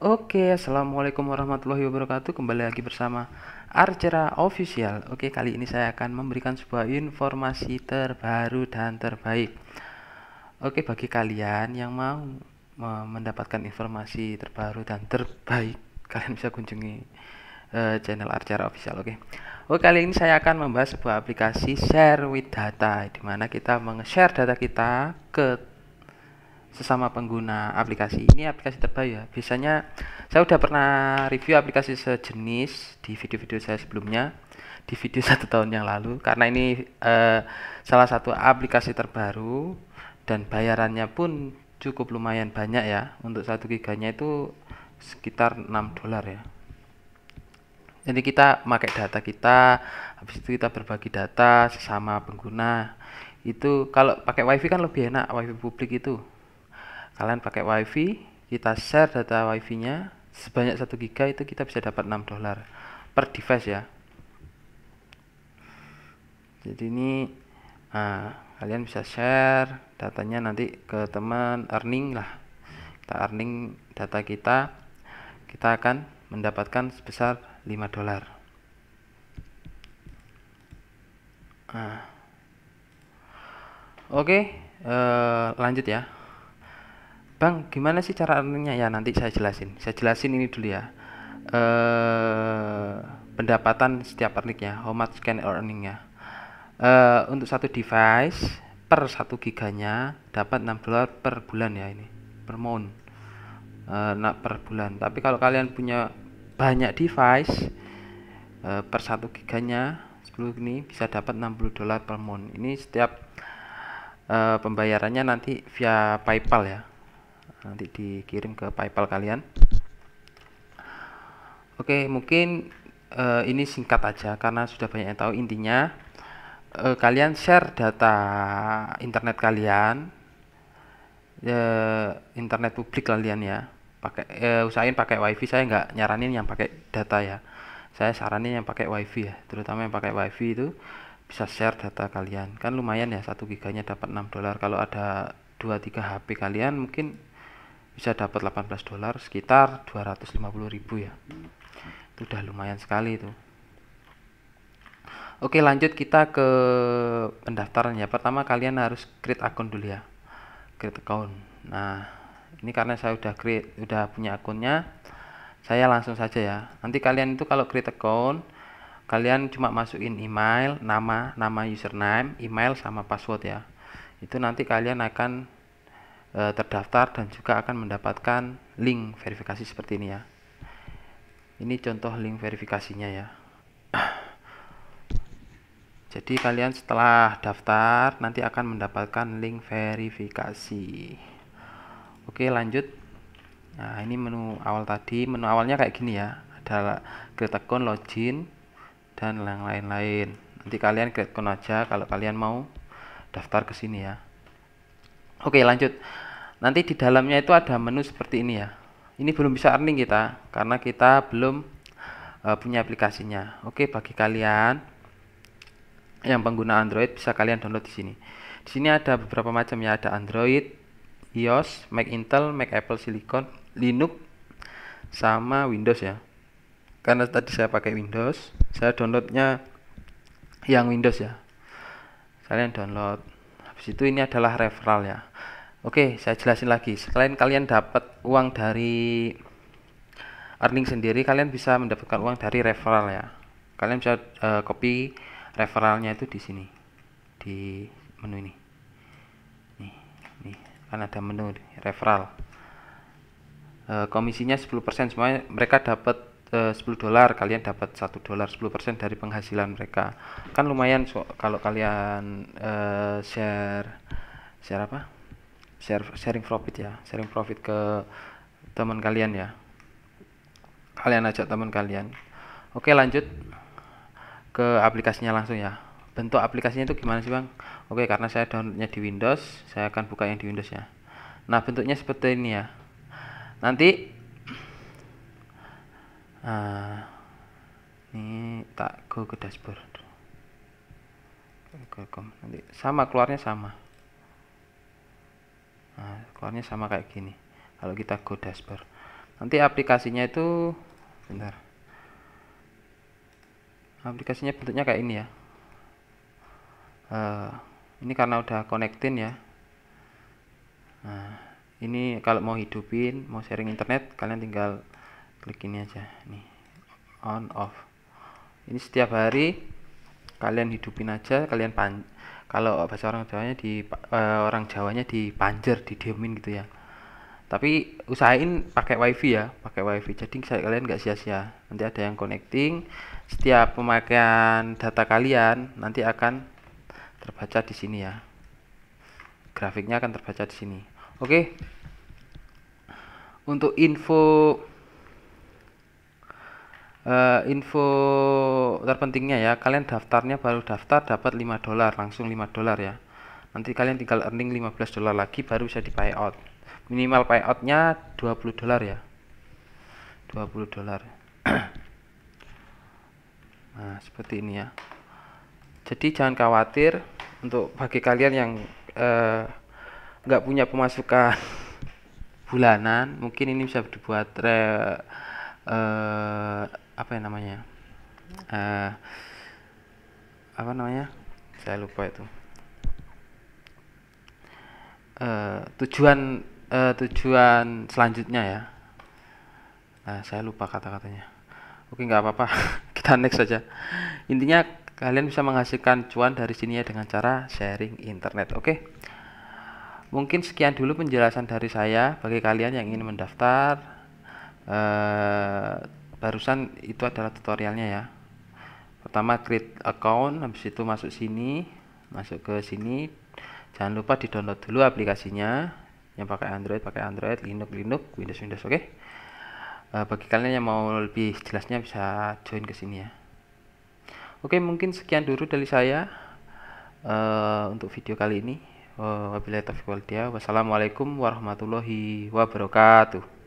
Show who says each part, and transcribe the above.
Speaker 1: Oke, assalamualaikum warahmatullahi wabarakatuh. Kembali lagi bersama Arcera Official. Oke, kali ini saya akan memberikan sebuah informasi terbaru dan terbaik. Oke, bagi kalian yang mau mendapatkan informasi terbaru dan terbaik, kalian bisa kunjungi uh, channel Arcera Official. Oke, oke kali ini saya akan membahas sebuah aplikasi Share with Data, di mana kita meng-share data kita ke sesama pengguna aplikasi. Ini aplikasi terbaik ya. Biasanya saya udah pernah review aplikasi sejenis di video-video saya sebelumnya, di video satu tahun yang lalu. Karena ini uh, salah satu aplikasi terbaru dan bayarannya pun cukup lumayan banyak ya. Untuk satu giganya itu sekitar 6 dolar ya. Jadi kita pakai data kita, habis itu kita berbagi data sesama pengguna itu kalau pakai wifi kan lebih enak wifi publik itu kalian pakai wifi kita share data wifi nya sebanyak 1 giga itu kita bisa dapat 6 dolar per device ya jadi ini nah, kalian bisa share datanya nanti ke teman earning lah kita earning data kita kita akan mendapatkan sebesar 5 dolar nah. oke eh, lanjut ya Bang, gimana sih cara earningnya? ya? Nanti saya jelasin. Saya jelasin ini dulu ya. Eh, pendapatan setiap earningnya, how much can earningnya. Eh, untuk satu device per satu giganya dapat 6 dolar per bulan ya ini per month eh, nak per bulan tapi kalau kalian punya banyak device eh, per satu giganya 10 ini bisa dapat 60 dolar per month ini setiap eh, pembayarannya nanti via PayPal ya nanti dikirim ke PayPal kalian. Oke, mungkin uh, ini singkat aja karena sudah banyak yang tahu intinya uh, kalian share data internet kalian uh, internet publik kalian ya pakai uh, usahain pakai wifi saya nggak nyaranin yang pakai data ya saya saranin yang pakai wifi ya terutama yang pakai wifi itu bisa share data kalian kan lumayan ya satu giganya dapat 6 dolar kalau ada 2-3 HP kalian mungkin bisa dapat 18 dolar sekitar 250.000 ribu ya itu udah lumayan sekali itu oke lanjut kita ke pendaftaran ya pertama kalian harus create akun dulu ya create account nah ini karena saya udah create udah punya akunnya saya langsung saja ya nanti kalian itu kalau create account kalian cuma masukin email nama nama username email sama password ya itu nanti kalian akan e, terdaftar dan juga akan mendapatkan link verifikasi seperti ini ya ini contoh link verifikasinya ya jadi kalian setelah daftar nanti akan mendapatkan link verifikasi oke lanjut nah ini menu awal tadi menu awalnya kayak gini ya ada create account login dan lain-lain nanti kalian create account aja kalau kalian mau daftar ke sini ya Oke lanjut. Nanti di dalamnya itu ada menu seperti ini ya. Ini belum bisa earning kita karena kita belum uh, punya aplikasinya. Oke bagi kalian yang pengguna Android bisa kalian download di sini. Di sini ada beberapa macam ya ada Android, iOS, Mac Intel, Mac Apple Silicon, Linux, sama Windows ya. Karena tadi saya pakai Windows, saya downloadnya yang Windows ya. Kalian download Habis itu ini adalah referral ya. Oke, saya jelasin lagi. Selain kalian dapat uang dari earning sendiri, kalian bisa mendapatkan uang dari referral ya. Kalian bisa uh, copy referralnya itu di sini. Di menu ini. Nih, nih kan ada menu referral. Uh, komisinya 10% semuanya mereka dapat 10 dolar kalian dapat satu dolar 10% dari penghasilan mereka kan lumayan so, kalau kalian uh, share share apa share sharing profit ya sharing profit ke teman kalian ya kalian ajak teman kalian oke lanjut ke aplikasinya langsung ya bentuk aplikasinya itu gimana sih bang oke karena saya downloadnya di Windows saya akan buka yang di Windows ya nah bentuknya seperti ini ya nanti nah ini tak go ke dashboard nanti sama keluarnya sama nah, keluarnya sama kayak gini kalau kita go dashboard nanti aplikasinya itu bentar aplikasinya bentuknya kayak ini ya uh, ini karena udah connectin ya nah ini kalau mau hidupin mau sharing internet kalian tinggal klik ini aja nih on off ini setiap hari kalian hidupin aja kalian pan kalau bahasa orang Jawanya di uh, orang Jawanya dipanjer diemin gitu ya tapi usahain pakai wifi ya pakai wifi jadi kalian nggak sia-sia nanti ada yang connecting setiap pemakaian data kalian nanti akan terbaca di sini ya grafiknya akan terbaca di sini oke untuk info uh, info terpentingnya ya kalian daftarnya baru daftar dapat 5 dolar langsung 5 dolar ya nanti kalian tinggal earning 15 dolar lagi baru bisa di payout minimal dua 20 dolar ya 20 dolar nah seperti ini ya jadi jangan khawatir untuk bagi kalian yang eh, nggak uh, punya pemasukan bulanan mungkin ini bisa dibuat re, eh, apa yang namanya uh, apa namanya saya lupa itu uh, tujuan uh, tujuan selanjutnya ya nah saya lupa kata-katanya oke nggak apa-apa kita next saja intinya kalian bisa menghasilkan cuan dari sini ya dengan cara sharing internet oke mungkin sekian dulu penjelasan dari saya bagi kalian yang ingin mendaftar uh, barusan itu adalah tutorialnya ya pertama create account habis itu masuk sini masuk ke sini jangan lupa di download dulu aplikasinya yang pakai Android pakai Android Linux Linux Windows Windows oke okay? Eh, bagi kalian yang mau lebih jelasnya bisa join ke sini ya oke okay, mungkin sekian dulu dari saya uh, untuk video kali ini wabillahi taufiq wal wassalamualaikum warahmatullahi wabarakatuh